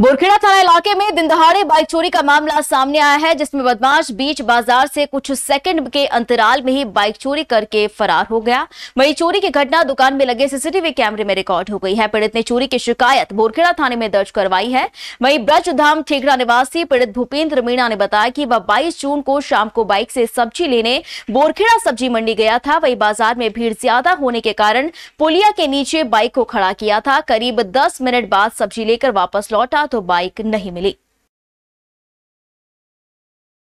बोरखेड़ा थाना इलाके में दिन दहाड़े बाइक चोरी का मामला सामने आया है जिसमें बदमाश बीच बाजार से कुछ सेकंड के अंतराल में ही बाइक चोरी करके फरार हो गया वही चोरी की घटना दुकान में लगे सीसीटीवी कैमरे में रिकॉर्ड हो गई है पीड़ित ने चोरी की शिकायत बोरखेड़ा थाने में दर्ज करवाई है वही ब्रजधाम ठेकड़ा निवासी पीड़ित भूपेंद्र मीणा ने बताया की वह बाईस जून को शाम को बाइक से सब्जी लेने बोरखेड़ा सब्जी मंडी गया था वही बाजार में भीड़ ज्यादा होने के कारण पुलिया के नीचे बाइक को खड़ा किया था करीब दस मिनट बाद सब्जी लेकर वापस लौटा तो बाइक नहीं मिली